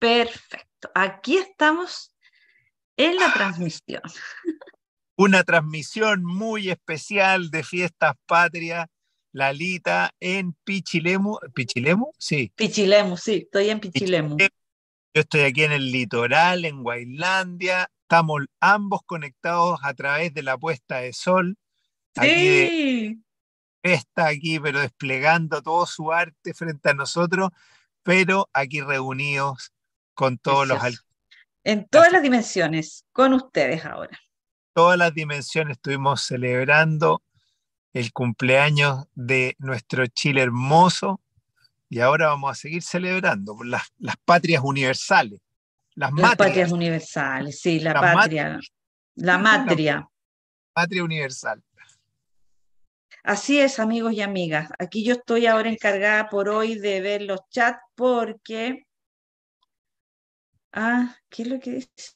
Perfecto. Aquí estamos en la transmisión. Una transmisión muy especial de Fiestas Patrias, Lalita, en Pichilemu. ¿Pichilemu? Sí. Pichilemu, sí, estoy en Pichilemu. Yo estoy aquí en el litoral, en Guailandia. Estamos ambos conectados a través de la puesta de sol. Sí. está aquí, pero desplegando todo su arte frente a nosotros, pero aquí reunidos en todas las, dimensiones, con ustedes ahora. Todas las dimensiones estuvimos celebrando el cumpleaños de nuestro Chile hermoso y ahora vamos a seguir celebrando las, patrias universales. Las, patrias universales, sí, la patria. La patria Patria universal. Así es, amigos y amigas. Aquí yo estoy ahora encargada por hoy de ver los chats porque Ah, ¿qué es lo que dice?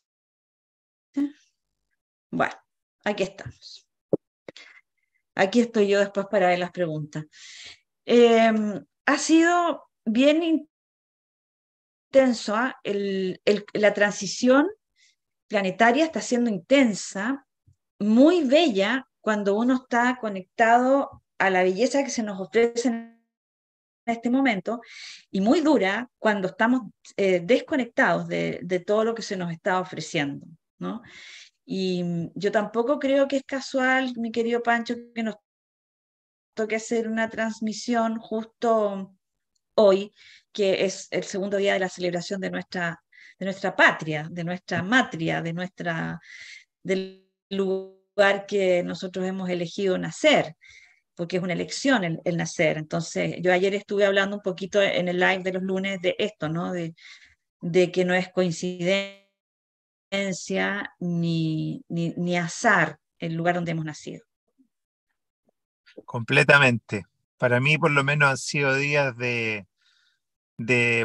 Bueno, aquí estamos. Aquí estoy yo después para ver las preguntas. Em, ha sido bien intenso, ¿ah? la transición planetaria está siendo intensa, muy bella cuando uno está conectado a la belleza que se nos ofrece en este momento y muy dura cuando estamos eh, desconectados de, todo lo que se nos está ofreciendo. ¿no? Y mm, yo tampoco creo que es casual, mi querido Pancho, que nos toque hacer una transmisión justo hoy, que es el segundo día de la celebración de nuestra, de nuestra patria, de nuestra matria, de nuestra, del lugar que nosotros hemos elegido nacer porque es una elección el, nacer. Entonces, yo ayer estuve hablando un poquito en el live de los lunes de esto, ¿no? De, que no es coincidencia ni, ni, azar el lugar donde hemos nacido. Completamente. Para mí, por lo menos, han sido días de,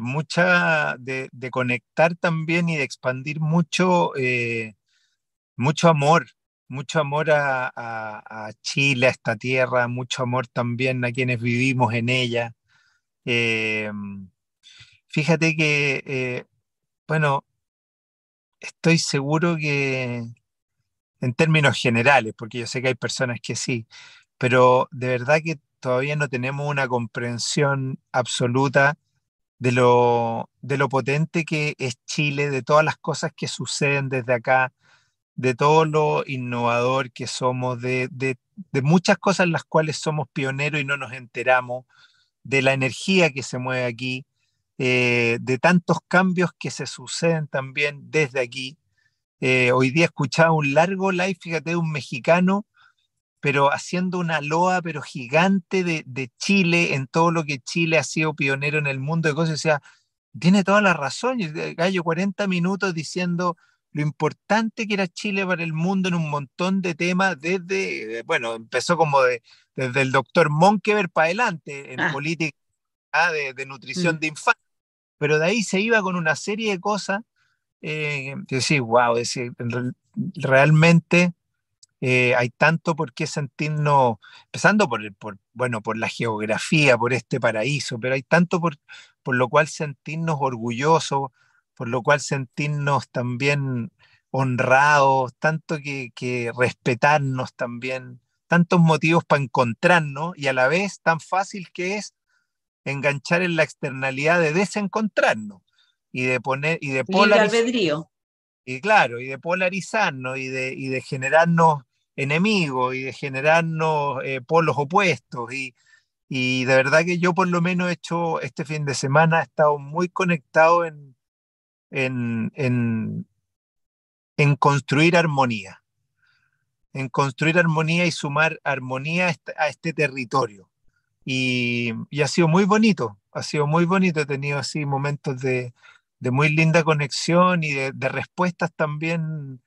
mucha, de, conectar también y de expandir mucho, eh, mucho amor mucho amor a, Chile, a esta tierra, mucho amor también a quienes vivimos en ella. Eh, fíjate que, eh, bueno, estoy seguro que en términos generales, porque yo sé que hay personas que sí, pero de verdad que todavía no tenemos una comprensión absoluta de lo potente que es Chile, de todas las cosas que suceden desde acá, de todo lo innovador que somos, de, muchas cosas en las cuales somos pioneros y no nos enteramos, de la energía que se mueve aquí, eh, de tantos cambios que se suceden también desde aquí. Eh, hoy día escuchaba un largo live, fíjate, de un mexicano, pero haciendo una loa, pero gigante de, Chile, en todo lo que Chile ha sido pionero en el mundo de cosas. O sea, tiene toda la razón. Gallo, 40 minutos diciendo lo importante que era Chile para el mundo en un montón de temas, desde, eh, bueno, empezó como de, desde el doctor Monkever para adelante, en ah. política ah, de, nutrición mm. de infancia pero de ahí se iba con una serie de cosas eh, que wow, realmente eh, hay tanto por qué sentirnos, empezando por, por, bueno, por la geografía, por este paraíso, pero hay tanto por, por lo cual sentirnos orgullosos, por lo cual sentirnos también honrados, tanto que, respetarnos también, tantos motivos para encontrarnos y a la vez tan fácil que es enganchar en la externalidad de desencontrarnos y de poner y de polarizarnos. Y claro, y de polarizarnos y de, y de generarnos enemigos y de generarnos eh, polos opuestos. Y, y de verdad que yo por lo menos he hecho este fin de semana, he estado muy conectado en, en, en, construir armonía, en construir armonía y sumar armonía este, a este territorio. Y, y, ha sido muy bonito, ha sido muy bonito, he tenido así momentos de, muy linda conexión y de, respuestas también,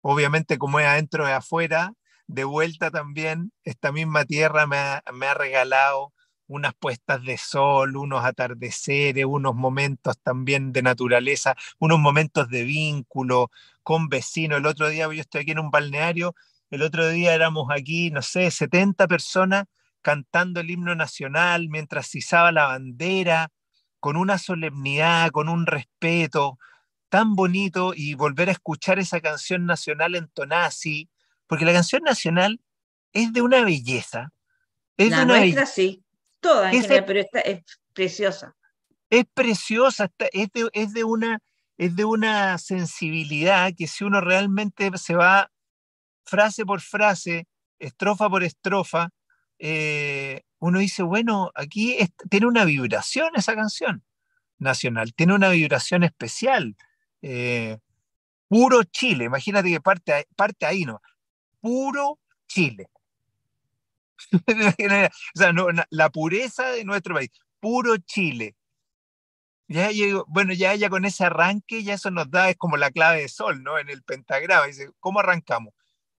obviamente como es adentro y afuera, de vuelta también, esta misma tierra me ha regalado unas puestas de sol, unos atardeceres, unos momentos también de naturaleza, unos momentos de vínculo con vecinos. El otro día, yo estoy aquí en un balneario, el otro día éramos aquí, no sé, 70 personas cantando el himno nacional mientras izaba la bandera, con una solemnidad, con un respeto tan bonito y volver a escuchar esa canción nacional entonada así, porque la canción nacional es de una belleza. Es la una sí es pero es preciosa. Es preciosa, es de, es de una es de una sensibilidad que si uno realmente se va frase por frase, estrofa por estrofa, eh, uno dice, bueno, aquí tiene una vibración esa canción nacional, tiene una vibración especial. Eh, puro Chile, imagínate que parte, parte ahí, ¿no? Puro Chile. o sea, la pureza de nuestro país, puro Chile. Ya, llegó, bueno, ya, ya con ese arranque, ya eso nos da, es como la clave de sol, ¿no? En el pentagrama, dice, ¿cómo arrancamos?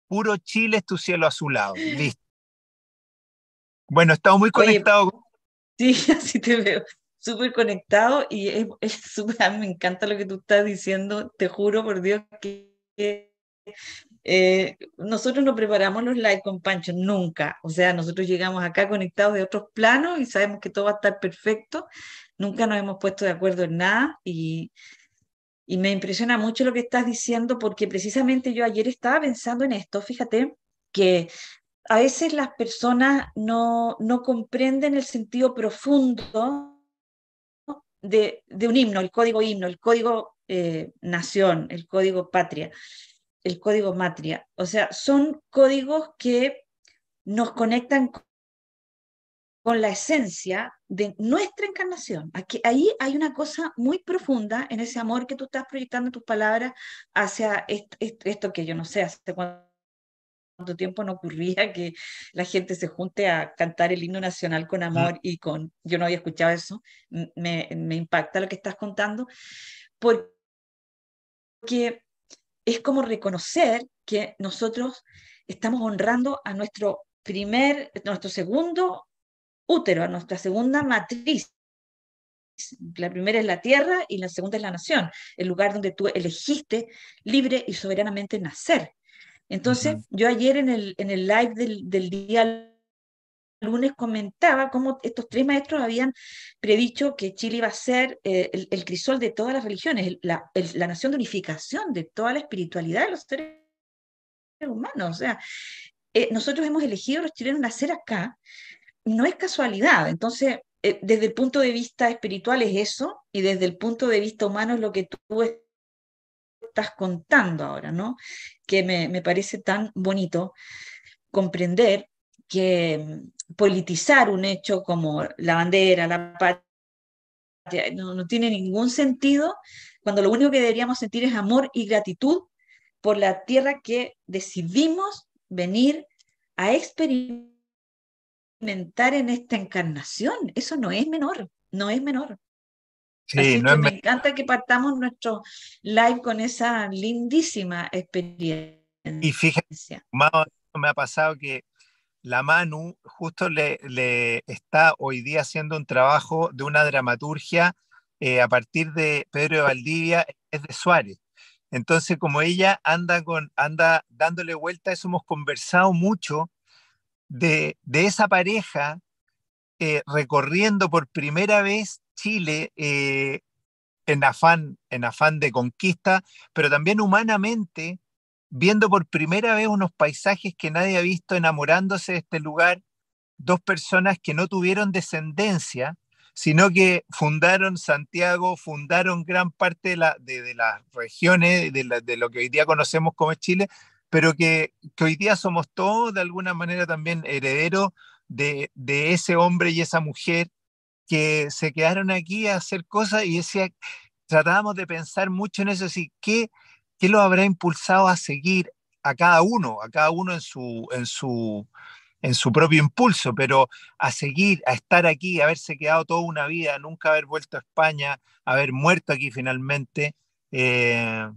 Puro Chile es tu cielo azulado, listo. Bueno, estamos muy conectados. Sí, así te veo, súper conectado y me encanta lo que tú estás diciendo, te juro por Dios que eh, nosotros no preparamos los live con Pancho nunca, o sea, nosotros llegamos acá conectados de otros planos y sabemos que todo va a estar perfecto, nunca nos hemos puesto de acuerdo en nada y, y me impresiona mucho lo que estás diciendo porque precisamente yo ayer estaba pensando en esto, fíjate que a veces las personas no, no comprenden el sentido profundo de, de, un himno, el código himno, el código eh, nación, el código patria el código matria. O sea, son códigos que nos conectan con la esencia de nuestra encarnación. Aquí, ahí hay una cosa muy profunda en ese amor que tú estás proyectando tus palabras hacia esto, que yo no sé, hace cuánto tiempo no ocurría que la gente se junte a cantar el himno nacional con amor y con, yo no había escuchado eso, me, me impacta lo que estás contando, porque es como reconocer que nosotros estamos honrando a nuestro primer, nuestro segundo útero, a nuestra segunda matriz. La primera es la tierra y la segunda es la nación, el lugar donde tú elegiste libre y soberanamente nacer. Entonces, yo ayer en el, en el live del día lunes comentaba cómo estos tres maestros habían predicho que Chile iba a ser eh, el, crisol de todas las religiones, la, nación de unificación de toda la espiritualidad de los seres humanos. O sea, eh, nosotros hemos elegido los chilenos nacer acá, no es casualidad. Entonces, eh, desde el punto de vista espiritual es eso, y desde el punto de vista humano es lo que tú estás contando ahora, ¿no? Que me parece tan bonito comprender que politizar un hecho como la bandera, la patria, no, tiene ningún sentido cuando lo único que deberíamos sentir es amor y gratitud por la tierra que decidimos venir a experimentar en esta encarnación. Eso no es menor, no es menor. Sí, me encanta que partamos nuestro live con esa lindísima experiencia. Y fíjense, me ha pasado que la Manu justo le, está hoy día haciendo un trabajo de una dramaturgia eh, a partir de Pedro de Valdivia, es de Suárez. Entonces, como ella anda, con, anda dándole vuelta, eso hemos conversado mucho de, esa pareja eh, recorriendo por primera vez Chile eh, en, afán, en afán de conquista, pero también humanamente viendo por primera vez unos paisajes que nadie ha visto, enamorándose de este lugar, dos personas que no tuvieron descendencia, sino que fundaron Santiago, fundaron gran parte de, la, de, las regiones, de, lo que hoy día conocemos como Chile, pero que, que, hoy día somos todos de alguna manera también herederos de, ese hombre y esa mujer que se quedaron aquí a hacer cosas y ese tratábamos de pensar mucho en eso, así, que ¿Qué lo habrá impulsado a seguir a cada uno, a cada uno en su, en su, en su propio impulso, pero a seguir, a estar aquí, a haberse quedado toda una vida, nunca haber vuelto a España, haber muerto aquí finalmente. Eh,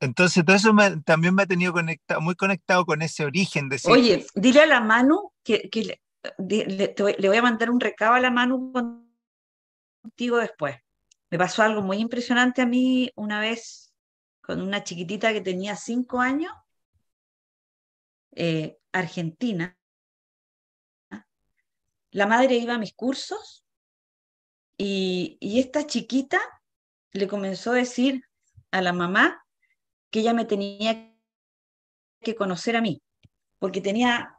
entonces, todo eso también me ha tenido muy conectado con ese origen. De Oye, dile a la Manu que, le, le, voy a mandar un recado a la Manu contigo después. Me pasó algo muy impresionante a mí una vez con una chiquitita que tenía cinco años, eh, argentina. La madre iba a mis cursos y, esta chiquita le comenzó a decir a la mamá que ella me tenía que conocer a mí, porque tenía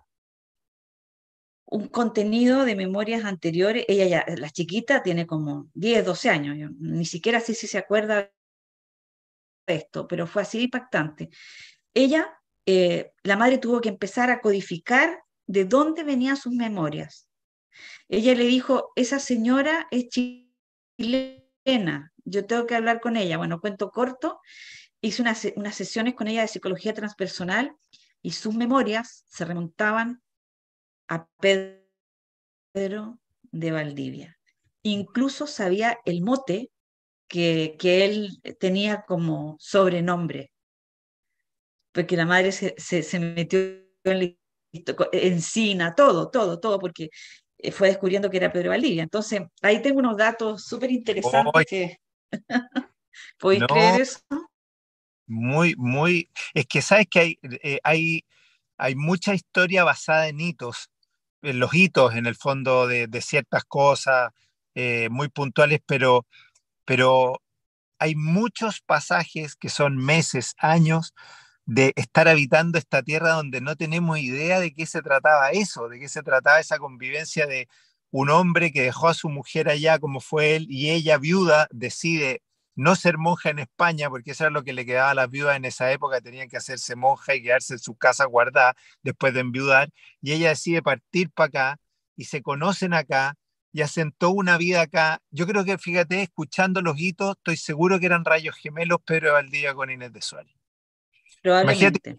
un contenido de memorias anteriores. Ella ya, la chiquita, tiene como 10, 12 años, ni siquiera sé si se acuerda esto, pero fue así impactante. Ella, eh, la madre tuvo que empezar a codificar de dónde venían sus memorias. Ella le dijo, esa señora es chilena, yo tengo que hablar con ella. Bueno, cuento corto, hice unas, unas sesiones con ella de psicología transpersonal y sus memorias se remontaban a Pedro de Valdivia. Incluso sabía el mote que, él tenía como sobrenombre, porque la madre se, metió en encina, todo, todo, todo, porque eh, fue descubriendo que era Pedro Valdivia. Entonces, ahí tengo unos datos súper interesantes. creer eso? Muy, muy. Es que sabes que hay, eh, hay, hay mucha historia basada en hitos, en los hitos en el fondo de, de ciertas cosas eh, muy puntuales, pero pero hay muchos pasajes que son meses, años de estar habitando esta tierra donde no tenemos idea de qué se trataba eso, de qué se trataba esa convivencia de un hombre que dejó a su mujer allá como fue él y ella viuda decide no ser monja en España, porque eso era lo que le quedaba a las viudas en esa época, tenían que hacerse monja y quedarse en su casa guardada después de enviudar, y ella decide partir para acá y se conocen acá y asentó una vida acá. Yo creo que, fíjate, escuchando los hitos, estoy seguro que eran rayos gemelos pero al día con Inés de Suárez. Probablemente.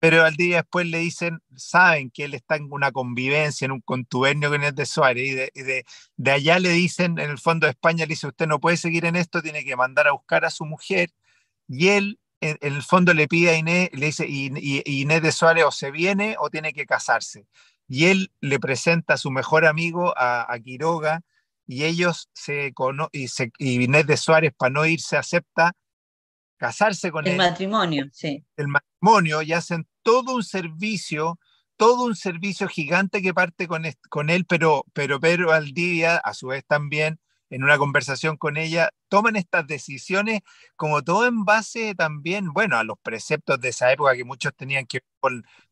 pero al día después le dicen, saben que él está en una convivencia, en un contubernio con Inés de Suárez, y de, de, allá le dicen, en el fondo de España, le dice, usted no puede seguir en esto, tiene que mandar a buscar a su mujer, y él en, el fondo le pide a Inés, le dice, Inés de Suárez o se viene o tiene que casarse y él le presenta a su mejor amigo, a, Quiroga, y ellos se, conocen, y, se y Inés de Suárez, para no irse, acepta casarse con el matrimonio, sí. El matrimonio y hacen todo un servicio, todo un servicio gigante que parte con, con él, pero, pero Pedro Valdivia, a su vez también, en una conversación con ella, toman estas decisiones como todo en base también, bueno, a los preceptos de esa época que muchos tenían que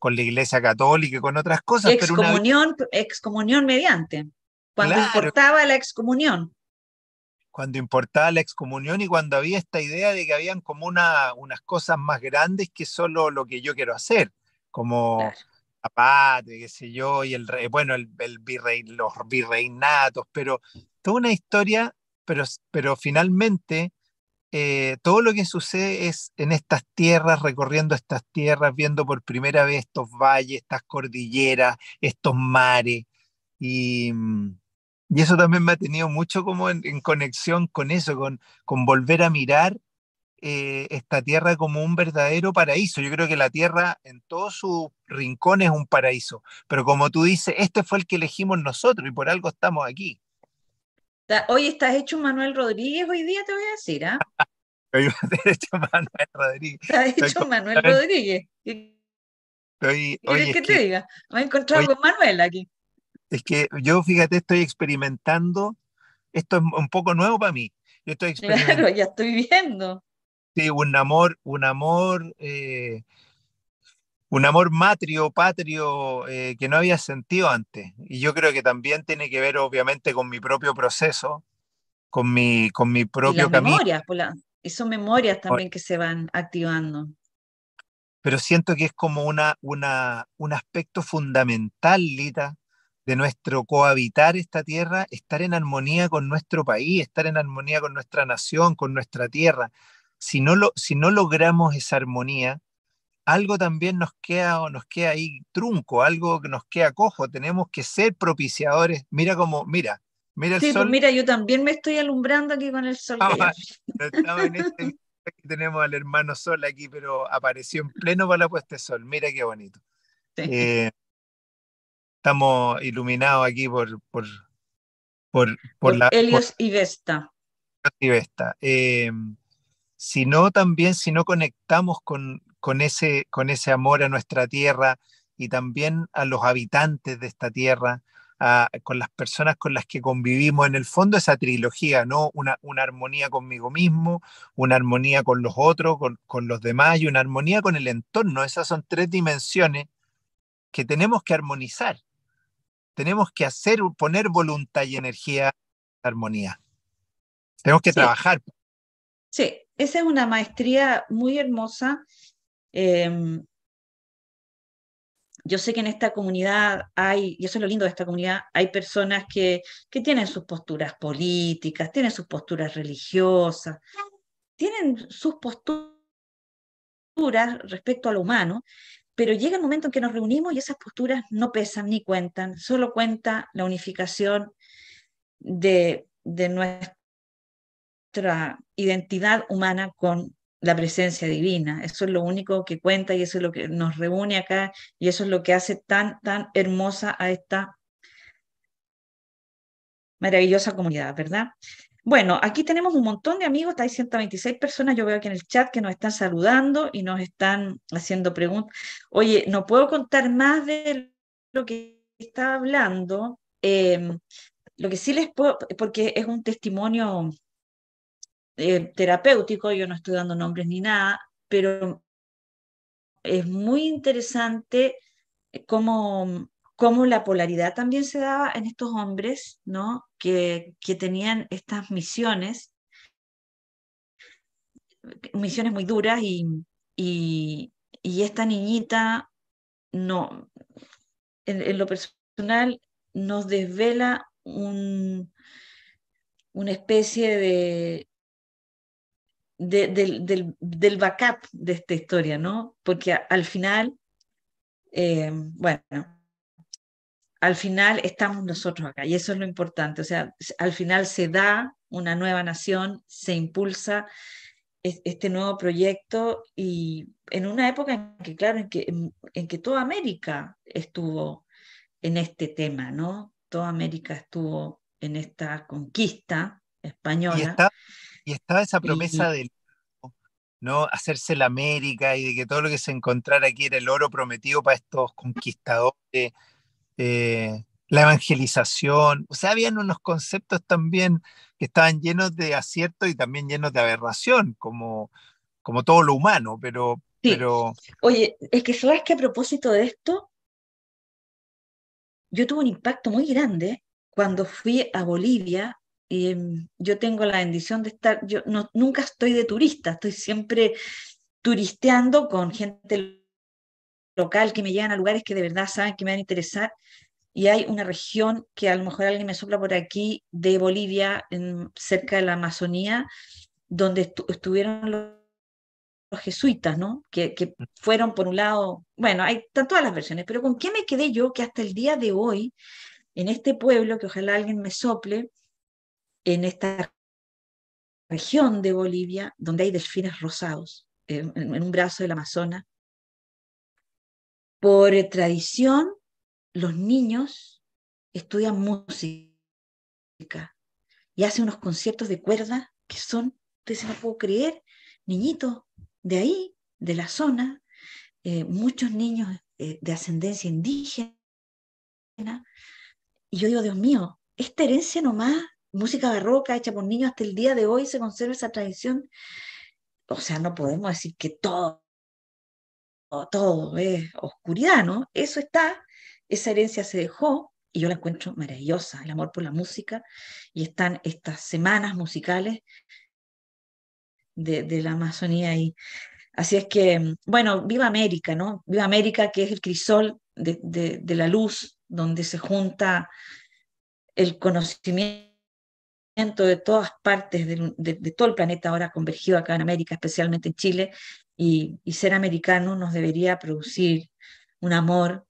con, la Iglesia Católica y con otras cosas. Excomunión, excomunión mediante, cuando importaba la excomunión. Cuando importaba la excomunión y cuando había esta idea de que habían como una, unas cosas más grandes que solo lo que yo quiero hacer, como... Claro patria, qué sé yo, y el bueno, el, virrey, los virreinatos, pero toda una historia, pero, pero finalmente eh, todo lo que sucede es en estas tierras, recorriendo estas tierras, viendo por primera vez estos valles, estas cordilleras, estos mares. Y, mm, eso también me ha tenido mucho como en, conexión con eso, con, volver a mirar eh, esta tierra como un verdadero paraíso. Yo creo que la tierra en todos sus rincones es un paraíso, pero como tú dices, este fue el que elegimos nosotros y por algo estamos aquí. Hoy estás hecho Manuel Rodríguez, hoy día te voy a decir, ¿ah? ¿eh? hecho Manuel Rodríguez. Estás hecho Manuel Rodríguez. Estoy, ¿Quieres que te diga? Me he encontrado con Manuel aquí es que yo, fíjate, estoy experimentando, esto es un poco nuevo para mí. Yo estoy experimentando, claro, ya estoy viendo. Sí, un amor, un amor eh, un amor matrio, patrio, eh, que no había sentido antes. Y yo creo que también tiene que ver, obviamente, con mi propio proceso, con mi, con mi propio pues, y Memorias, son memorias también que se van activando. Pero siento que es como una, una, un aspecto fundamental, Lita, de nuestro cohabitar esta tierra, estar en armonía con nuestro país, estar en armonía con nuestra nación, con nuestra tierra. Si no, lo, si no logramos esa armonía, algo también nos queda, o nos queda ahí trunco, algo que nos queda cojo. Tenemos que ser propiciadores. Mira como, mira, mira el sí, pues sol. Pues mira, yo también me estoy alumbrando aquí con el sol. estamos en este tenemos al hermano sol aquí, pero apareció en pleno para la puesta de sol. Mira qué bonito. Eh, estamos iluminados aquí por, por, por, por la... Helios y Vesta. Y Vesta. Eh, si no, también, si no conectamos con, con ese, con ese amor a nuestra tierra y también a los habitantes de esta tierra, con las personas con las que convivimos. En el fondo esa trilogía, ¿no? Una, una armonía conmigo mismo, una armonía con los otros, con, los demás y una armonía con el entorno. Esas son tres dimensiones que tenemos que armonizar. Tenemos que hacer, poner voluntad y energía en armonía. Tenemos que trabajar. Sí, esa es una maestría muy hermosa Em, yo sé que en esta comunidad hay, y eso es lo lindo de esta comunidad, hay personas que, que tienen sus posturas políticas, tienen sus posturas religiosas, tienen sus posturas respecto a lo humano, pero llega el momento en que nos reunimos y esas posturas no pesan ni cuentan, solo cuenta la unificación de, de nuestra identidad humana con la presencia divina. Eso es lo único que cuenta y eso es lo que nos reúne acá y eso es lo que hace tan, tan hermosa a esta maravillosa comunidad, ¿verdad? Bueno, aquí tenemos un montón de amigos, hay 126 personas, yo veo aquí en el chat que nos están saludando y nos están haciendo preguntas. Oye, no puedo contar más de lo que estaba hablando, em, lo que sí les puedo, porque es un testimonio eh, terapéutico, yo no estoy dando nombres ni nada, pero es muy interesante eh, cómo, cómo la polaridad también se daba en estos hombres, ¿no? Que, que tenían estas misiones, misiones muy duras y, esta niñita, no, en, en lo personal, nos desvela un, una especie de, del, del, backup de esta historia, ¿no? Porque al final, eh, bueno, al final estamos nosotros acá y eso es lo importante, o sea, al final se da una nueva nación, se impulsa este nuevo proyecto y en una época en que, claro, en que, en, que toda América estuvo en este tema, ¿no? Toda América estuvo en esta conquista española. Y estaba esa promesa de del ¿no? hacerse la América y de que todo lo que se encontrara aquí era el oro prometido para estos conquistadores, eh, la evangelización, o sea, habían unos conceptos también que estaban llenos de acierto y también llenos de aberración, como, como todo lo humano, pero, pero... Oye, es que sabes que a propósito de esto, yo tuve un impacto muy grande cuando fui a Bolivia Mm, yo tengo la bendición de estar, yo nunca estoy de turista, estoy siempre turisteando con gente local que me llegan a lugares que de verdad saben que me van a interesar. Y hay una región que a lo mejor alguien me sopla por aquí, de Bolivia, en, cerca de la Amazonía, donde estuvieron los jesuitas, ¿no? Que, mm. fueron por un lado, bueno, hay tantas todas las versiones, pero ¿con qué me quedé yo que hasta el día de hoy, en este pueblo, que ojalá alguien me sople, en esta región de Bolivia donde hay delfines rosados, en, un brazo del Amazonas. Por tradición, los niños estudian música y hacen unos conciertos de cuerda que son, ustedes no puedo creer, niñitos de ahí, de la zona, eh, muchos niños eh, de ascendencia indígena. Y yo digo, Dios mío, esta herencia nomás música barroca hecha por niños hasta el día de hoy se conserva esa tradición. O sea, no podemos decir que todo, todo es oscuridad, ¿no? Eso está, esa herencia se dejó y yo la encuentro maravillosa, el amor por la música y están estas semanas musicales de, la Amazonía ahí. Así es que, bueno, viva América, ¿no? Viva América, que es el crisol de la luz, donde se junta el conocimiento de todas partes de, todo el planeta ahora convergido acá en América, especialmente en Chile, y, ser americano nos debería producir un amor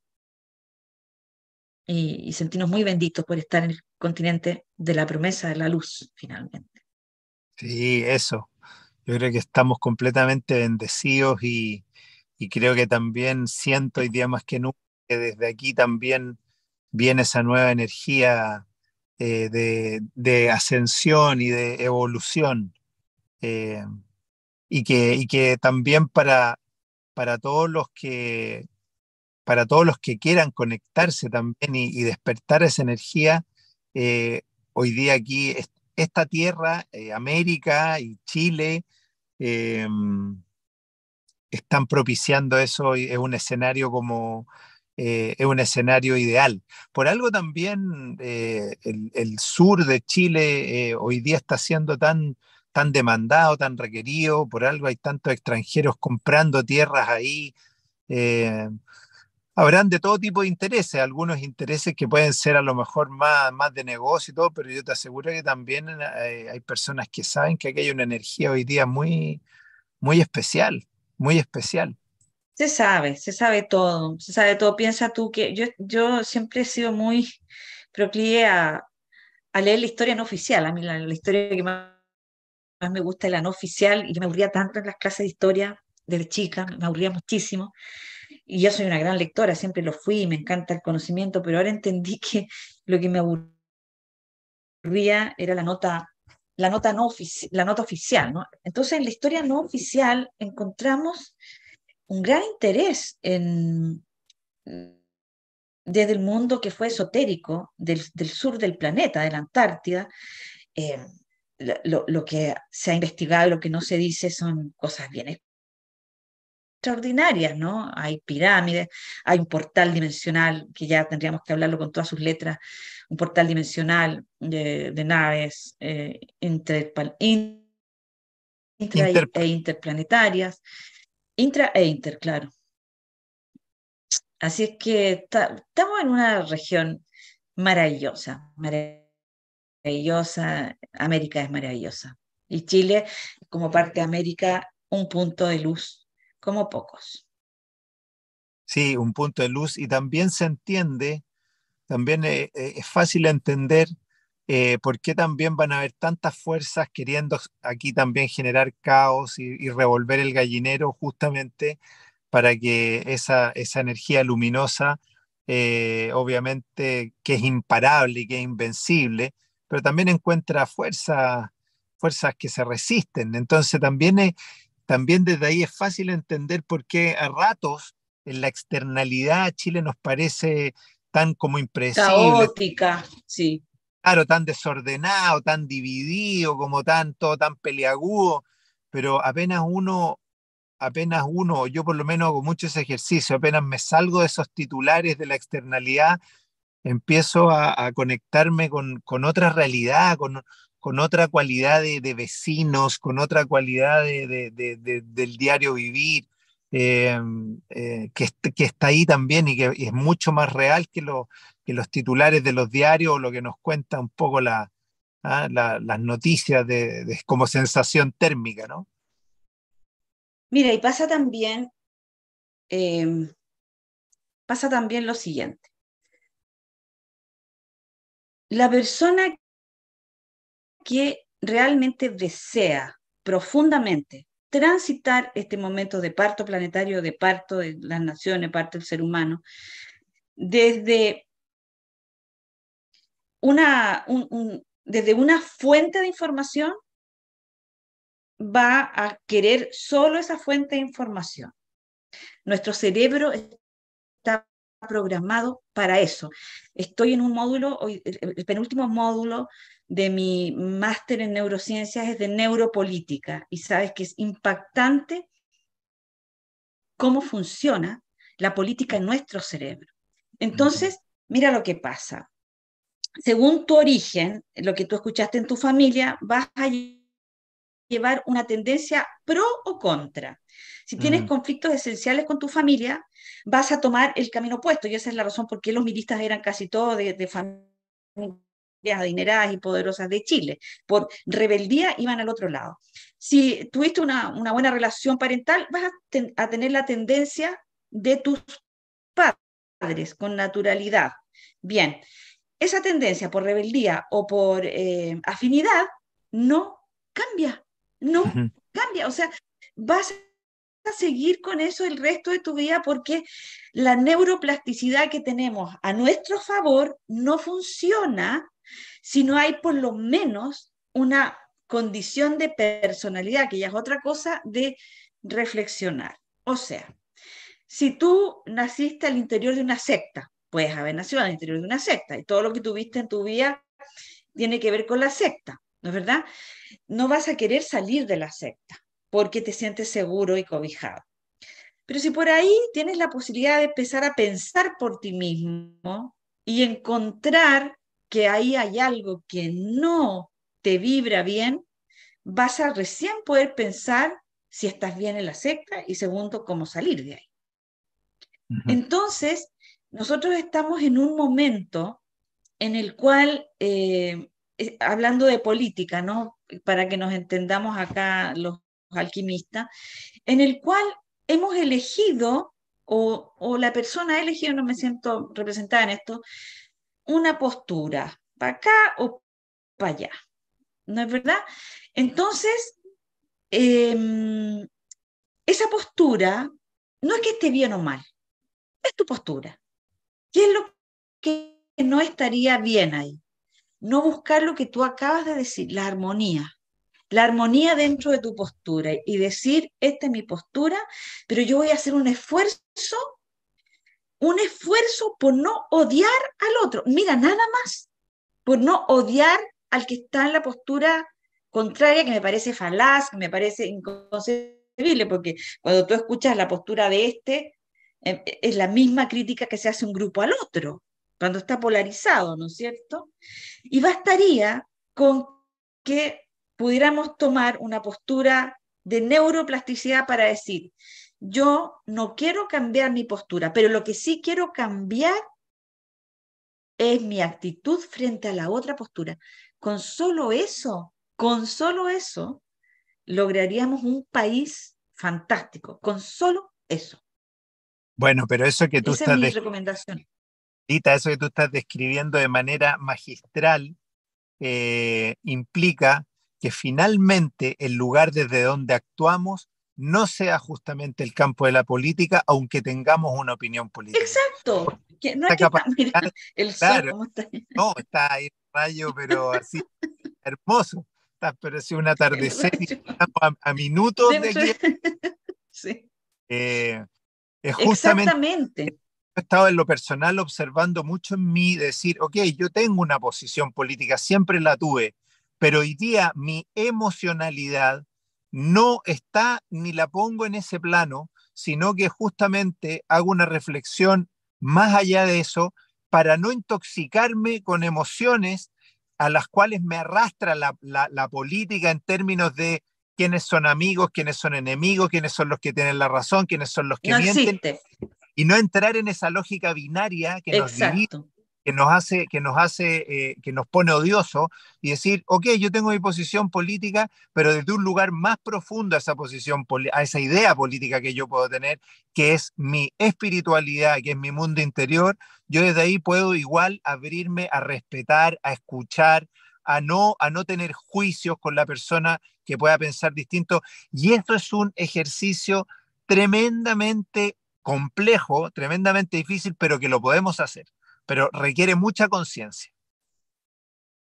y, sentirnos muy benditos por estar en el continente de la promesa de la luz, finalmente. Sí, eso. Yo creo que estamos completamente bendecidos y, y creo que también siento hoy día más que nunca que desde aquí también viene esa nueva energía eh, de, ascensión y de evolución. Eh, y, que, que también para, para todos los que para todos los que quieran conectarse también y, despertar esa energía, eh, hoy día aquí esta tierra, América y Chile, están propiciando eso, es un escenario como eh, es un escenario ideal. Por algo también eh, el, sur de Chile eh, hoy día está siendo tan, tan demandado, tan requerido, por algo hay tantos extranjeros comprando tierras ahí. habrán de todo tipo de intereses, algunos intereses que pueden ser a lo mejor más, más de negocio y todo, pero yo te aseguro que también hay, personas que saben que aquí hay una energía hoy día muy, muy especial, muy especial. Se sabe, se sabe todo, se sabe todo. Piensa tú que yo, yo siempre he sido muy proclive a, leer la historia no oficial. A mí la, historia que más, me gusta es la no oficial y que me aburría tanto en las clases de historia de chica, me aburría muchísimo. Y yo soy una gran lectora, siempre lo fui, me encanta el conocimiento, pero ahora entendí que lo que me aburría era la nota, la nota, no la nota oficial. ¿no? Entonces en la historia no oficial encontramos un gran interés en, desde el mundo que fue esotérico del, sur del planeta, de la Antártida. Eh, lo, que se ha investigado, lo que no se dice, son cosas bien extraordinarias, ¿no? Hay pirámides, hay un portal dimensional, que ya tendríamos que hablarlo con todas sus letras, un portal dimensional de, naves eh, e interplanetarias. Intra e inter, claro. Así es que estamos en una región maravillosa, maravillosa. América es maravillosa. Y Chile, como parte de América, un punto de luz, como pocos. Sí, un punto de luz. Y también se entiende, también eh, eh, es fácil entender eh, ¿por qué también van a haber tantas fuerzas queriendo aquí también generar caos y, revolver el gallinero justamente para que esa, esa energía luminosa, eh, obviamente que es imparable y que es invencible, pero también encuentra fuerzas fuerzas que se resisten. Entonces también, también desde ahí es fácil entender por qué a ratos en la externalidad Chile nos parece tan como impresionante. Caótica, sí claro, tan desordenado, tan dividido, como tanto, tan peleagudo, pero apenas uno, apenas uno, yo por lo menos hago mucho ese ejercicio, apenas me salgo de esos titulares de la externalidad, empiezo a, conectarme con, otra realidad, con, con otra cualidad de, vecinos, con otra cualidad de, del diario vivir, eh, eh, que, está ahí también y que es mucho más real que, los titulares de los diarios o lo que nos cuenta un poco la, ah, las noticias de, como sensación térmica, ¿no? Mira, y pasa también, em, pasa también lo siguiente. La persona que realmente desea profundamente transitar este momento de parto planetario, de parto de las naciones, parte del ser humano, desde una, desde una fuente de información va a querer solo esa fuente de información. Nuestro cerebro está programado para eso. Estoy en un módulo, el penúltimo módulo de mi máster en neurociencias es de neuropolítica y sabes que es impactante cómo funciona la política en nuestro cerebro. Entonces, mira lo que pasa. Según tu origen, lo que tú escuchaste en tu familia, vas a llevar una tendencia pro o contra. Si tienes mm. conflictos esenciales con tu familia, vas a tomar el camino opuesto. Y esa es la razón por qué los milistas eran casi todos de, de familia adineradas y poderosas de Chile. Por rebeldía iban al otro lado. Si tuviste una, buena relación parental, vas a, tener la tendencia de tus padres con naturalidad. Bien, esa tendencia por rebeldía o por eh, afinidad no cambia, no cambia. O sea, vas a seguir con eso el resto de tu vida porque la neuroplasticidad que tenemos a nuestro favor no funciona si no hay por lo menos una condición de personalidad, que ya es otra cosa de reflexionar. O sea, si tú naciste al interior de una secta, puedes haber nacido al interior de una secta y todo lo que tuviste en tu vida tiene que ver con la secta, ¿no es verdad? No vas a querer salir de la secta porque te sientes seguro y cobijado. Pero si por ahí tienes la posibilidad de empezar a pensar por ti mismo y encontrar que ahí hay algo que no te vibra bien, vas a recién poder pensar si estás bien en la secta y segundo, cómo salir de ahí. Entonces, nosotros estamos en un momento en el cual, eh, eh, hablando de política, ¿no? para que nos entendamos acá los alquimistas, en el cual hemos elegido o, o la persona ha elegido, no me siento representada en esto, una postura, para acá o para allá. ¿No es verdad? Entonces, em, esa postura no es que esté bien o mal, es tu postura. ¿Qué es lo que no estaría bien ahí? No buscar lo que tú acabas de decir, la armonía. La armonía dentro de tu postura y decir, esta es mi postura, pero yo voy a hacer un esfuerzo un esfuerzo por no odiar al otro. Mira, nada más, por no odiar al que está en la postura contraria, que me parece falaz, que me parece inconcebible, porque cuando tú escuchas la postura de este, eh, es la misma crítica que se hace un grupo al otro, cuando está polarizado, ¿no es cierto? Y bastaría con que pudiéramos tomar una postura de neuroplasticidad para decir, yo no quiero cambiar mi postura, pero lo que sí quiero cambiar es mi actitud frente a la otra postura. Con solo eso, con solo eso, lograríamos un país fantástico, con solo eso. Bueno, pero eso que tú estás... eso que tú estás describiendo de manera magistral eh, implica que finalmente el lugar desde donde actuamos no sea justamente el campo de la política, aunque tengamos una opinión política. Exacto. no hay que mirar el sol, está? No, está ahí rayo, pero así hermoso. pero es un atardecer a, minutos de sí. Eh, es justamente Exactamente. He estado en lo personal observando mucho en mí decir, ok, yo tengo una posición política, siempre la tuve, pero hoy día mi emocionalidad no está ni la pongo en ese plano, sino que justamente hago una reflexión más allá de eso para no intoxicarme con emociones a las cuales me arrastra la, política en términos de quiénes son amigos, quiénes son enemigos, quiénes son los que tienen la razón, quiénes son los que mienten. Y no entrar en esa lógica binaria que nos que nos hace, que nos, hace eh, que nos pone odioso y decir, ok, yo tengo mi posición política, pero desde un lugar más profundo a esa posición, a esa idea política que yo puedo tener, que es mi espiritualidad, que es mi mundo interior, yo desde ahí puedo igual abrirme a respetar, a escuchar, a no, a no tener juicios con la persona que pueda pensar distinto. Y esto es un ejercicio tremendamente complejo, tremendamente difícil, pero que lo podemos hacer pero requiere mucha conciencia.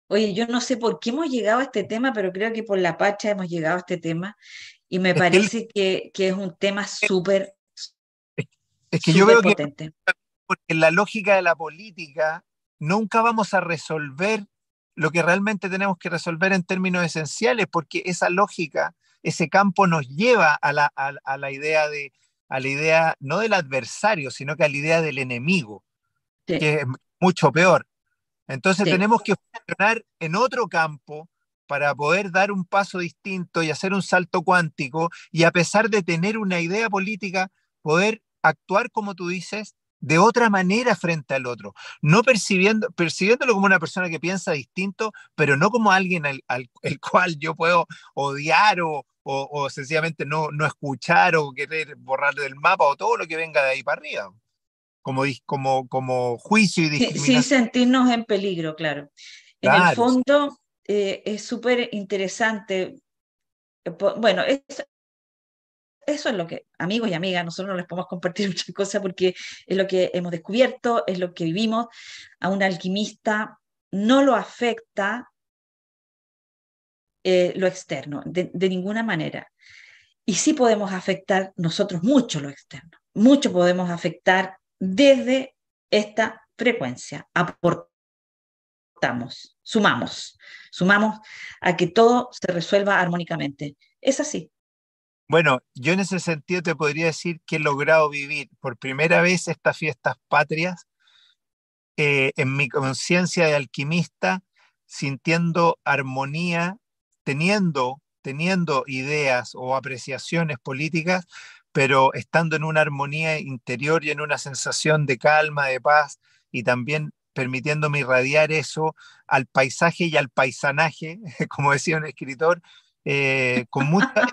Oye, yo no sé por qué hemos llegado a este tema, pero creo que por la pacha hemos llegado a este tema y me parece que, es un tema súper... Es, que yo veo que porque en la lógica de la política nunca vamos a resolver lo que realmente tenemos que resolver en términos esenciales, porque esa lógica, ese campo nos lleva a la, la idea de, a la idea no del adversario, sino que a la idea del enemigo que es mucho peor. Entonces tenemos que funcionar en otro campo para poder dar un paso distinto y hacer un salto cuántico y a pesar de tener una idea política, poder actuar como tú dices de otra manera frente al otro, no percibiendo, percibiéndolo como una persona que piensa distinto, pero no como alguien al, cual yo puedo odiar o, o, sencillamente no, no escuchar o querer borrar del mapa o todo lo que venga de ahí para arriba como, como, juicio y discriminación. Sin sentirnos en peligro, claro. En el fondo eh, es súper interesante. Eh, bueno, eso es lo que, amigos y amigas, nosotros no les podemos compartir muchas cosas porque es lo que hemos descubierto, es lo que vivimos. A un alquimista no lo afecta eh, lo externo, de ninguna manera. Y sí podemos afectar nosotros mucho lo externo, mucho podemos afectar desde esta frecuencia. Aportamos, sumamos, sumamos a que todo se resuelva armónicamente. Es así. Bueno, yo en ese sentido te podría decir que he logrado vivir por primera vez estas fiestas patrias eh, en mi conciencia de alquimista, sintiendo armonía, teniendo, teniendo ideas o apreciaciones políticas, pero estando en una armonía interior y en una sensación de calma, de paz, y también permitiéndome irradiar eso al paisaje y al paisanaje, como decía un escritor, eh, con,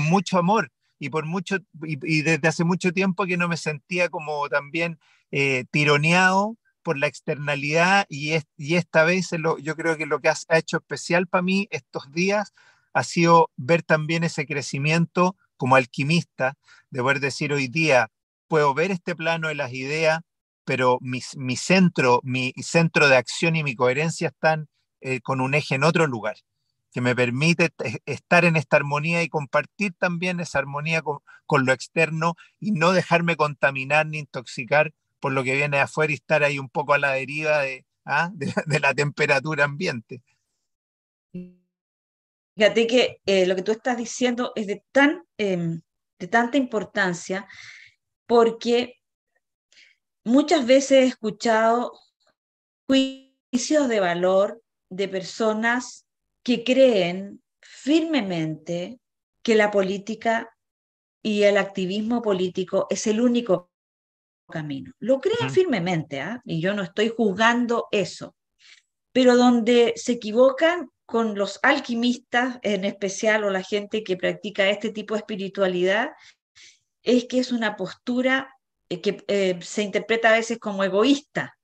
mucho amor y por mucho y, desde hace mucho tiempo que no me sentía como también eh, tironeado por la externalidad y, esta vez yo creo que lo que has hecho especial para mí estos días ha sido ver también ese crecimiento como alquimista, de poder decir hoy día, puedo ver este plano de las ideas, pero mi, centro, mi centro de acción y mi coherencia están eh, con un eje en otro lugar, que me permite e-, estar en esta armonía y compartir también esa armonía con, lo externo y no dejarme contaminar ni intoxicar por lo que viene de afuera y estar ahí un poco a la deriva de ¿ah? la temperatura ambiente. Fíjate que eh, lo que tú estás diciendo es de, tan, em, de tanta importancia porque muchas veces he escuchado juicios de valor de personas que creen firmemente que la política y el activismo político es el único camino. Lo creen firmemente, ¿ah? y yo no estoy juzgando eso, pero donde se equivocan con los alquimistas en especial o la gente que practica este tipo de espiritualidad es que es una postura eh, que eh, se interpreta a veces como egoísta,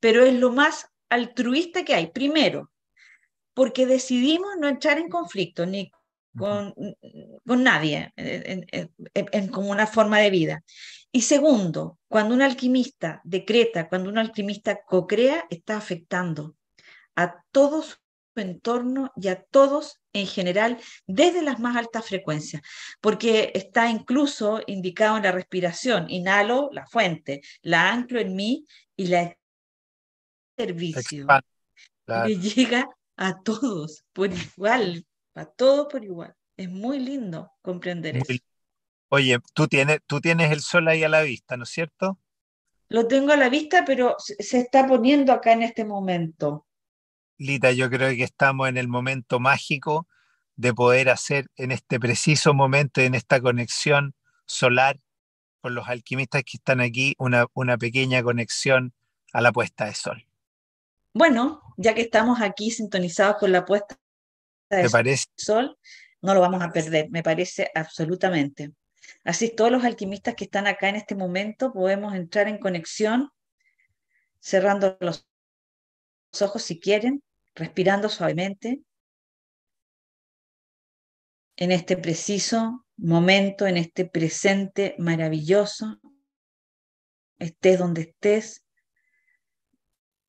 pero es lo más altruista que hay, primero, porque decidimos no echar en conflicto ni con, nadie eh, como una forma de vida. Y segundo, cuando un alquimista decreta, cuando un alquimista co-crea, está afectando a todos entorno y a todos en general desde las más altas frecuencias, porque está incluso indicado en la respiración. Inhalo la fuente, la anclo en mí y la servicio. y llega a todos por igual, a todos por igual. Es muy lindo comprender eso. Oye, tú tienes, tú tienes el sol ahí a la vista, ¿no es cierto? Lo tengo a la vista, pero se está poniendo acá en este momento. Lita, yo creo que estamos en el momento mágico de poder hacer en este preciso momento, en esta conexión solar con los alquimistas que están aquí, una, pequeña conexión a la puesta de sol. Bueno, ya que estamos aquí sintonizados con la puesta de sol, no lo vamos a perder, me parece absolutamente. Así todos los alquimistas que están acá en este momento podemos entrar en conexión cerrando los ojos si quieren respirando suavemente en este preciso momento, en este presente maravilloso, estés donde estés.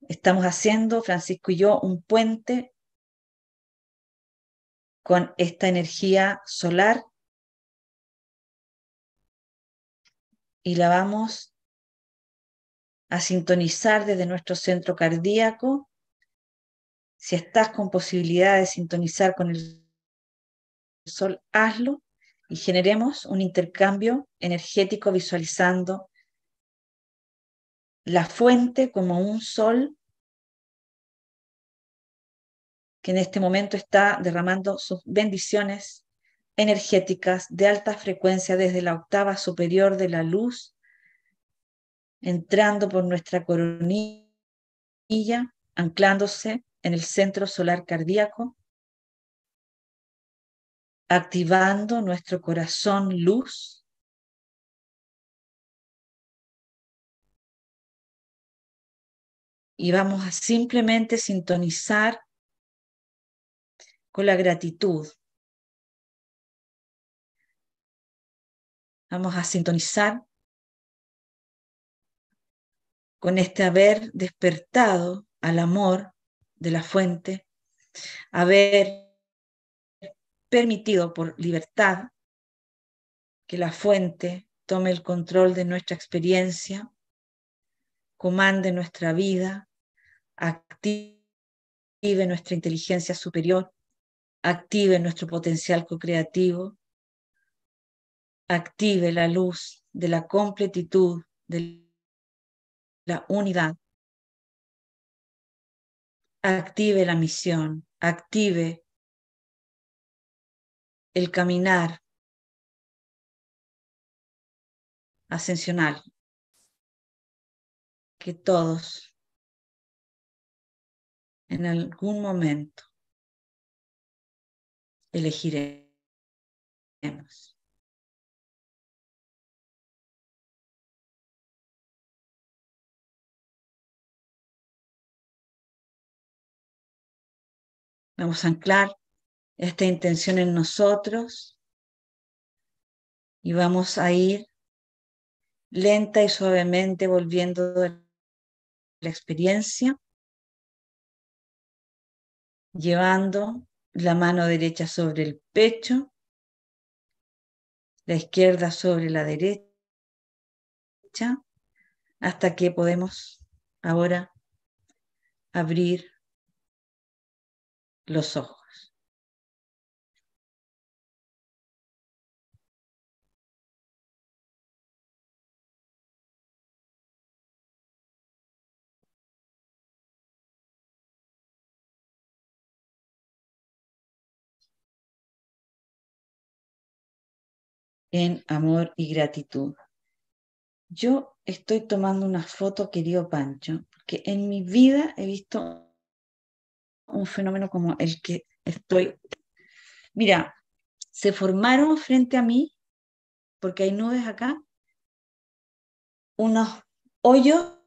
Estamos haciendo, Francisco y yo, un puente con esta energía solar y la vamos a sintonizar desde nuestro centro cardíaco si estás con posibilidad de sintonizar con el sol, hazlo y generemos un intercambio energético visualizando la fuente como un sol que en este momento está derramando sus bendiciones energéticas de alta frecuencia desde la octava superior de la luz, entrando por nuestra coronilla, anclándose en el centro solar cardíaco, activando nuestro corazón luz. Y vamos a simplemente sintonizar con la gratitud. Vamos a sintonizar con este haber despertado al amor de la fuente, haber permitido por libertad que la fuente tome el control de nuestra experiencia, comande nuestra vida, active nuestra inteligencia superior, active nuestro potencial co-creativo, active la luz de la completitud, de la unidad active la misión, active el caminar ascensional que todos en algún momento elegiremos. Vamos a anclar esta intención en nosotros y vamos a ir lenta y suavemente volviendo a la experiencia, llevando la mano derecha sobre el pecho, la izquierda sobre la derecha, hasta que podemos ahora abrir los ojos. en amor y gratitud. Yo estoy tomando una foto, querido Pancho, porque en mi vida he visto un fenómeno como el que estoy. Mira, se formaron frente a mí, porque hay nubes acá, unos hoyos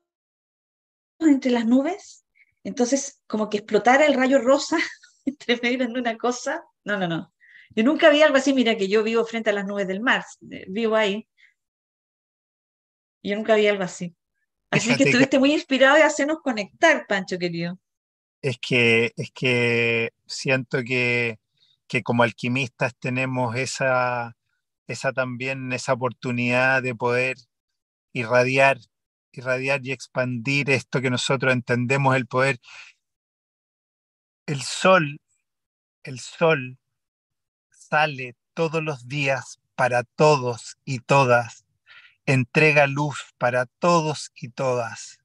entre las nubes, entonces como que explotara el rayo rosa entre medio de una cosa. No, no, no. Yo nunca vi algo así, mira que yo vivo frente a las nubes del mar, eh, vivo ahí. Yo nunca vi algo así. Así que estuviste muy inspirado de hacernos conectar, Pancho querido es que, es que siento que, que como alquimistas tenemos esa, esa también, esa oportunidad de poder irradiar, irradiar y expandir esto que nosotros entendemos el poder. El sol, el sol sale todos los días para todos y todas, entrega luz para todos y todas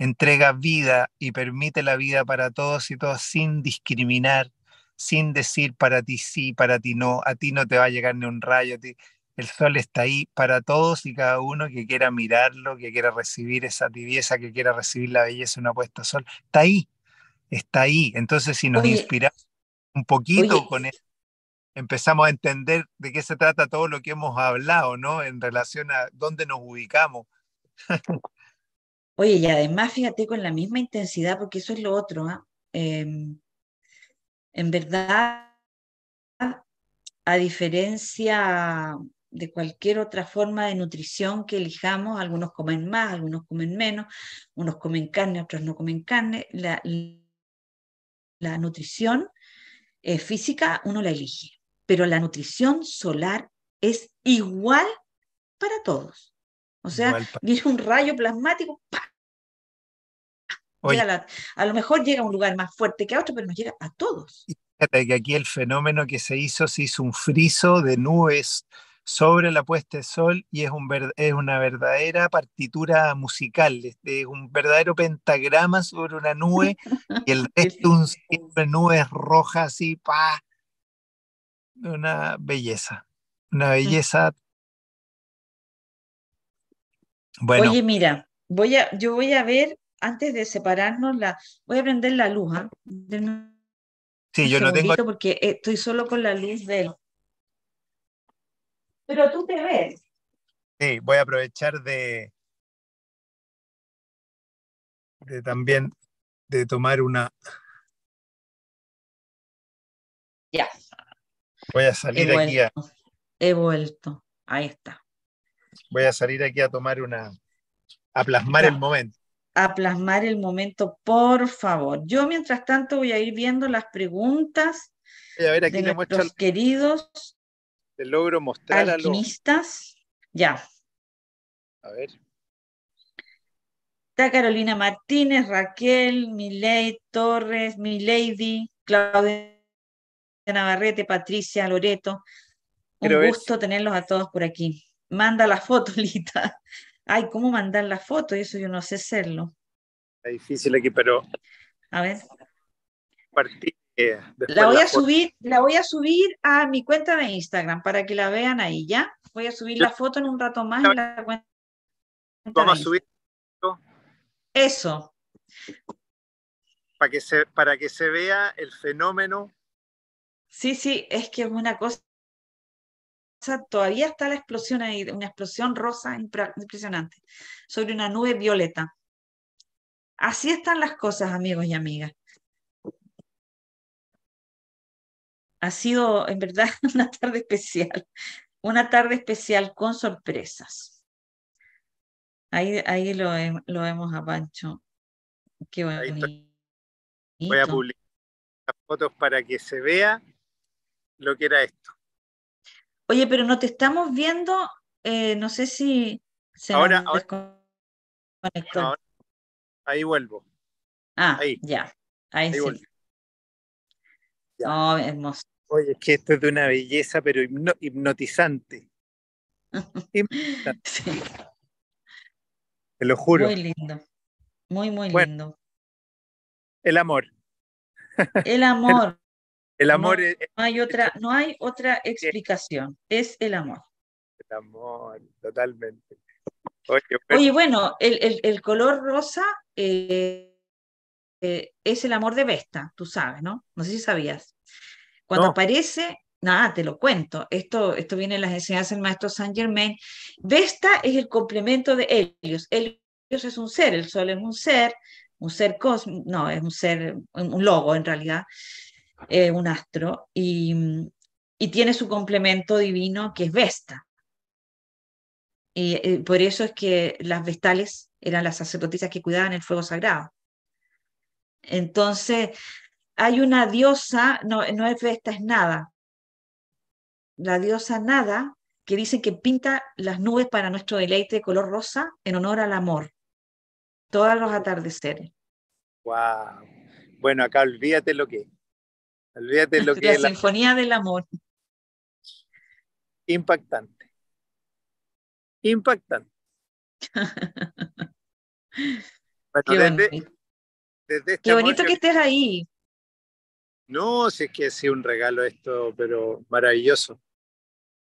entrega vida y permite la vida para todos y todas sin discriminar, sin decir para ti sí, para ti no, a ti no te va a llegar ni un rayo, ti, el sol está ahí para todos y cada uno que quiera mirarlo, que quiera recibir esa tibieza, que quiera recibir la belleza de una puesta sol, está ahí, está ahí. Entonces si nos inspiramos un poquito con eso, empezamos a entender de qué se trata todo lo que hemos hablado, ¿no? En relación a dónde nos ubicamos. Oye, y además, fíjate, con la misma intensidad, porque eso es lo otro. ¿eh? en verdad, a diferencia de cualquier otra forma de nutrición que elijamos, algunos comen más, algunos comen menos, unos comen carne, otros no comen carne, la, nutrición eh, física uno la elige, pero la nutrición solar es igual para todos. O sea, dice un rayo plasmático, a lo mejor llega a un lugar más fuerte que a otro, pero nos llega a todos. Fíjate que aquí el fenómeno que se hizo, se hizo un friso de nubes sobre la puesta de sol y es, un es una verdadera partitura musical, es, un verdadero pentagrama sobre una nube y el resto un siempre nubes rojas y pa. Una belleza, una mm. belleza. Oye, mira, voy a, yo voy a ver antes de separarnos, la, voy a prender la luz. ¿ah? sí, yo no tengo. Porque eh, estoy solo con la luz de Pero tú te ves. Sí, voy a aprovechar de, de también de tomar una. Ya. Voy a salir aquí He vuelto. Ahí está. Voy a salir aquí a tomar una. a plasmar el momento a plasmar el momento, por favor. Yo mientras tanto voy a ir viendo las preguntas de queridos te logro mostrar alquimistas. A Ya. A ver. Está Carolina Martínez, Raquel, Miley Torres, Milady, Claudia Navarrete, Patricia Loreto. Un gusto tenerlos a todos por aquí. Manda la foto, Lita. Ay, ¿cómo mandar la foto? Eso yo no sé hacerlo. Es difícil aquí, pero. A ver. la voy a subir, la voy a subir a mi cuenta de Instagram para que la vean ahí, ¿ya? Voy a subir la foto en un rato más en la cuenta. Vamos a subir. Eso. Para que, se, para que se vea el fenómeno. Sí, sí, es que es una cosa todavía está la explosión ahí, una explosión rosa impresionante, sobre una nube violeta. Así están las cosas, amigos y amigas. Ha sido, en verdad, una tarde especial, una tarde especial con sorpresas. Ahí, lo, lo vemos a Pancho. Voy a publicar las fotos para que se vea lo que era esto. Oye, pero no te estamos viendo, eh, no sé si se ahora, ahí vuelvo. Ah, ya. Ahí, sí. Oh, hermoso. Oye, es que esto es de una belleza, pero hipnotizante. hipnotizante. Sí. Te lo juro. Muy lindo. Muy, muy lindo. El amor. El amor. El amor no, es, hay otra, no hay otra explicación, es el amor. El amor, totalmente. Oye, bueno, el, color rosa eh, eh, es el amor de Vesta, tú sabes, ¿no? No sé si sabías. Cuando aparece, nada, te lo cuento, esto, esto viene en las enseñanzas del maestro Saint Germain. Vesta es el complemento de Helios. Helios es un ser, el sol es un ser, un ser cosmico, no, es un ser, un logo en realidad. Eh, un astro, y, tiene su complemento divino que es Vesta. Y, eh, por eso es que las vestales eran las sacerdotisas que cuidaban el fuego sagrado. Entonces, hay una diosa, no, no es Vesta, es nada. La diosa nada, que dicen que pinta las nubes para nuestro deleite de color rosa en honor al amor. Todos los atardeceres. Wow. Bueno, acá olvídate lo que Olvídate lo que la Sinfonía del Amor. Impactante. Impactante. Este Qué bonito que... estés ahí. No, si es que ha sido un regalo esto, pero maravilloso.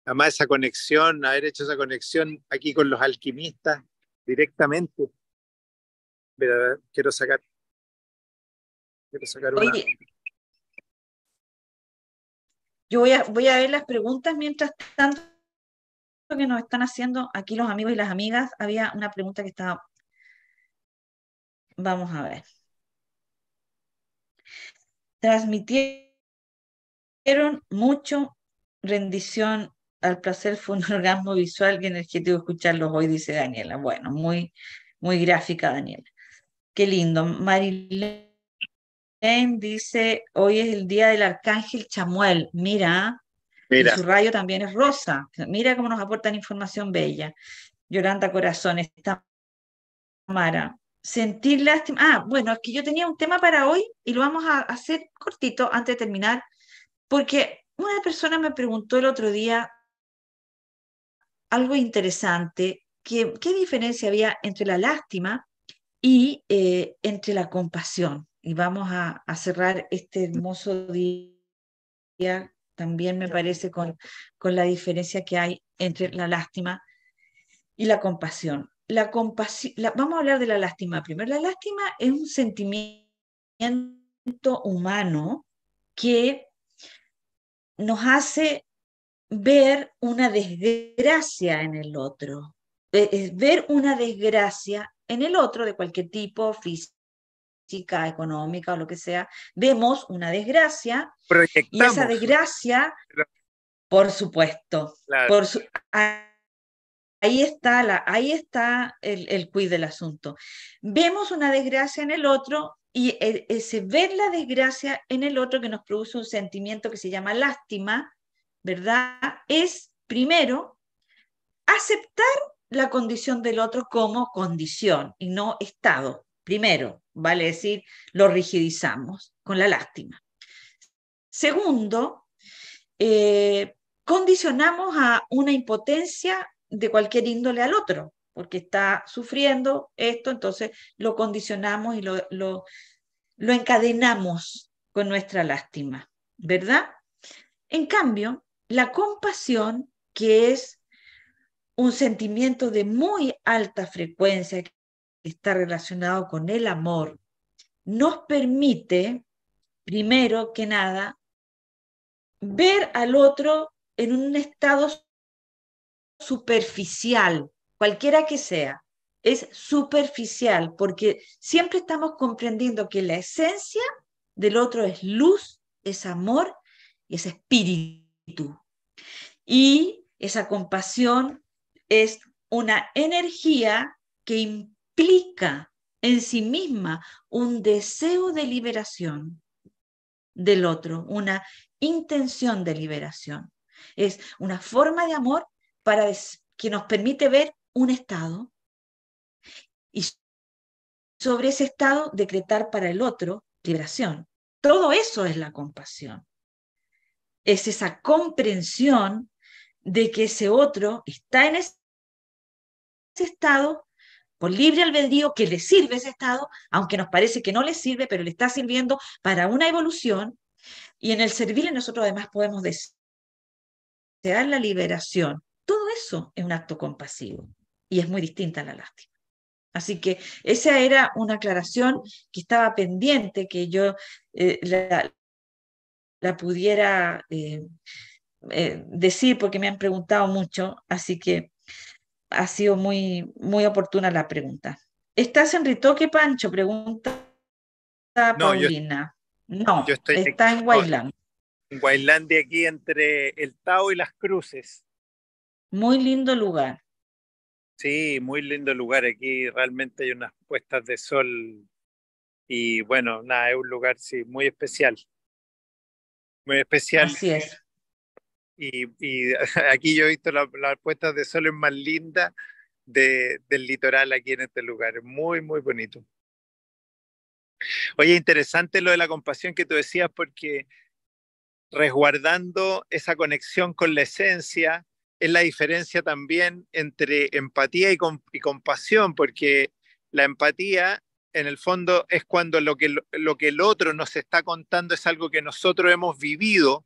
Además, esa conexión, haber hecho esa conexión aquí con los alquimistas directamente. quiero sacar. Quiero sacar Oye, yo voy a, ver las preguntas mientras tanto que nos están haciendo aquí los amigos y las amigas. Había una pregunta que estaba... Vamos a ver. Transmitieron mucho rendición al placer, fue un orgasmo visual y energético escucharlos hoy, dice Daniela. Bueno, muy, muy gráfica, Daniela. Qué lindo. Marilena dice, hoy es el día del arcángel Chamuel. Mira, su rayo también es rosa. Mira cómo nos aportan información bella. Yolanda Corazón, está Mara. Sentir lástima. Ah, bueno, es que yo tenía un tema para hoy y lo vamos a hacer cortito antes de terminar, porque una persona me preguntó el otro día algo interesante, que, qué diferencia había entre la lástima y eh, entre la compasión y vamos a, cerrar este hermoso día, también me parece, con, con la diferencia que hay entre la lástima y la compasión. La vamos a hablar de la lástima primero. La lástima es un sentimiento humano que nos hace ver una desgracia en el otro, e, es ver una desgracia en el otro de cualquier tipo, físico económica o lo que sea, vemos una desgracia y esa desgracia, por supuesto, ahí está, la, ahí está el, cuid del asunto. Vemos una desgracia en el otro y ese eh, eh, ver la desgracia en el otro que nos produce un sentimiento que se llama lástima, ¿verdad? Es primero aceptar la condición del otro como condición y no estado. Primero, vale decir, lo rigidizamos con la lástima. Segundo, eh, condicionamos a una impotencia de cualquier índole al otro, porque está sufriendo esto, entonces lo condicionamos y lo, lo, lo encadenamos con nuestra lástima, ¿verdad? En cambio, la compasión, que es un sentimiento de muy alta frecuencia, está relacionado con el amor, nos permite, primero que nada, ver al otro en un estado superficial, cualquiera que sea, es superficial, porque siempre estamos comprendiendo que la esencia del otro es luz, es amor, es espíritu. Y esa compasión es una energía que implica en sí misma un deseo de liberación del otro, una intención de liberación. Es una forma de amor para que nos permite ver un estado y sobre ese estado decretar para el otro liberación. Todo eso es la compasión. Es esa comprensión de que ese otro está en ese estado libre albedrío que le sirve ese Estado, aunque nos parece que no le sirve, pero le está sirviendo para una evolución. Y en el servirle nosotros además podemos desear la liberación. Todo eso es un acto compasivo y es muy distinta a la lástima. Así que esa era una aclaración que estaba pendiente, que yo eh, la, pudiera eh, eh, decir porque me han preguntado mucho. Así que ha sido muy, muy oportuna la pregunta. ¿Estás en Ritoque, Pancho? Pregunta Paulina. no, yo estoy está en wailand. En de aquí entre el Tao y las Cruces. Muy lindo lugar. Sí, muy lindo lugar. Aquí realmente hay unas puestas de sol y bueno, nada, es un lugar sí, muy especial. Muy especial. Así es. Y, aquí yo he visto las la puestas de sol más linda de, del litoral aquí en este lugar. Muy, muy bonito. Oye, interesante lo de la compasión que tú decías, porque resguardando esa conexión con la esencia es la diferencia también entre empatía y, compasión, porque la empatía en el fondo es cuando lo que el otro nos está contando es algo que nosotros hemos vivido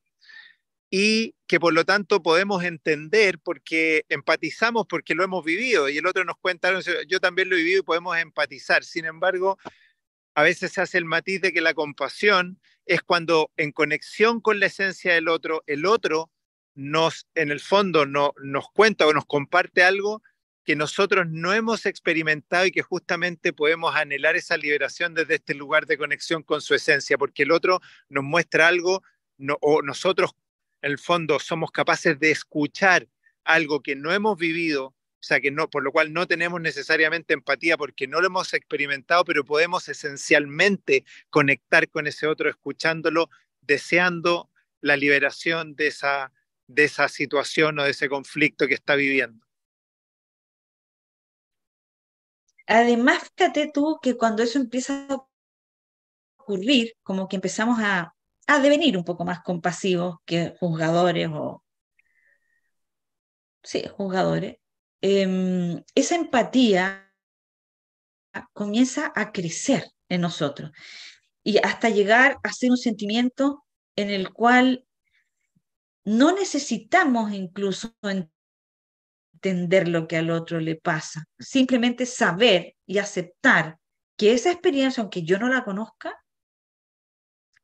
y que por lo tanto podemos entender porque empatizamos porque lo hemos vivido y el otro nos cuenta, yo también lo he vivido y podemos empatizar. Sin embargo, a veces se hace el matiz de que la compasión es cuando en conexión con la esencia del otro, el otro nos, en el fondo, no, nos cuenta o nos comparte algo que nosotros no hemos experimentado y que justamente podemos anhelar esa liberación desde este lugar de conexión con su esencia, porque el otro nos muestra algo o nosotros en el fondo somos capaces de escuchar algo que no hemos vivido, o sea, que no, por lo cual no tenemos necesariamente empatía porque no lo hemos experimentado, pero podemos esencialmente conectar con ese otro escuchándolo, deseando la liberación de esa, de esa situación o de ese conflicto que está viviendo. Además, fíjate tú que cuando eso empieza a ocurrir, como que empezamos a, a devenir un poco más compasivos que juzgadores o... Sí, juzgadores. Em, esa empatía comienza a crecer en nosotros y hasta llegar a ser un sentimiento en el cual no necesitamos incluso entender lo que al otro le pasa, simplemente saber y aceptar que esa experiencia, aunque yo no la conozca,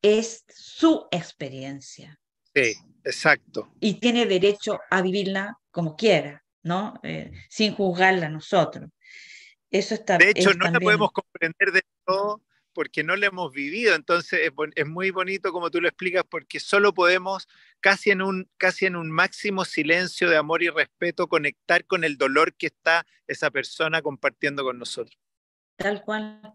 es su experiencia. Sí, exacto. Y tiene derecho a vivirla como quiera, ¿no? Eh, sin juzgarla nosotros. Eso está De hecho, no la podemos comprender de todo porque no la hemos vivido. Entonces, es, es, muy bonito como tú lo explicas, porque solo podemos, casi en, un, casi en un máximo silencio de amor y respeto, conectar con el dolor que está esa persona compartiendo con nosotros. Tal cual.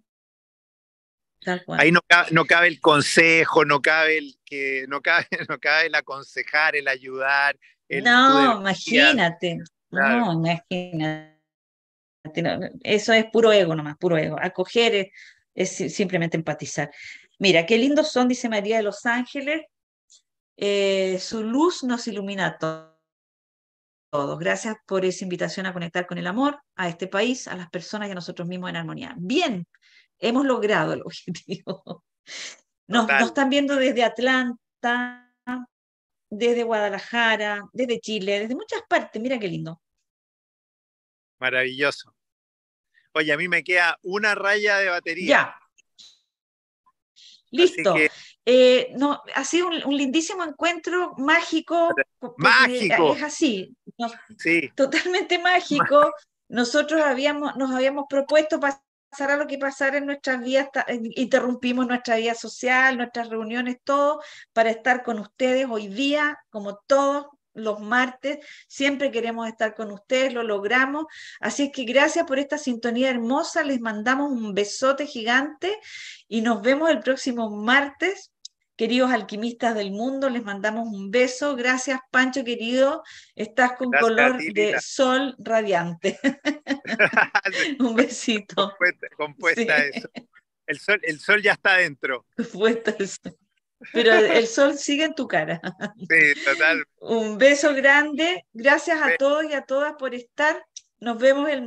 Ahí no cabe, el consejo, no cabe el que, no cabe, no cabe el aconsejar, el ayudar. no, imagínate, no, imagínate. Eso es puro ego nomás, puro ego. Acoger es, simplemente empatizar. Mira, qué lindos son, dice María de Los Ángeles. Eh, su luz nos ilumina a todos todos. Gracias por esa invitación a conectar con el amor, a este país, a las personas y a nosotros mismos en armonía. Bien, hemos logrado el objetivo. Nos, están viendo desde Atlanta, desde Guadalajara, desde Chile, desde muchas partes. Mira qué lindo. Maravilloso. Oye, a mí me queda una raya de batería. Ya. Listo. Eh, no, ha sido un, lindísimo encuentro mágico. Mágico. Es así. sí. Totalmente mágico. Nosotros habíamos, nos habíamos propuesto pasar pasará lo que pasará en nuestras vidas, eh, interrumpimos nuestra vida social, nuestras reuniones, todo, para estar con ustedes hoy día, como todos los martes, siempre queremos estar con ustedes, lo logramos. Así es que gracias por esta sintonía hermosa, les mandamos un besote gigante y nos vemos el próximo martes Queridos alquimistas del mundo, les mandamos un beso. Gracias, Pancho querido. Estás con color de sol radiante. un besito. Compuesta, eso. El sol, el sol ya está adentro. Pero el sol sigue en tu cara. Sí, total. Un beso grande. Gracias a todos y a todas por estar. Nos vemos el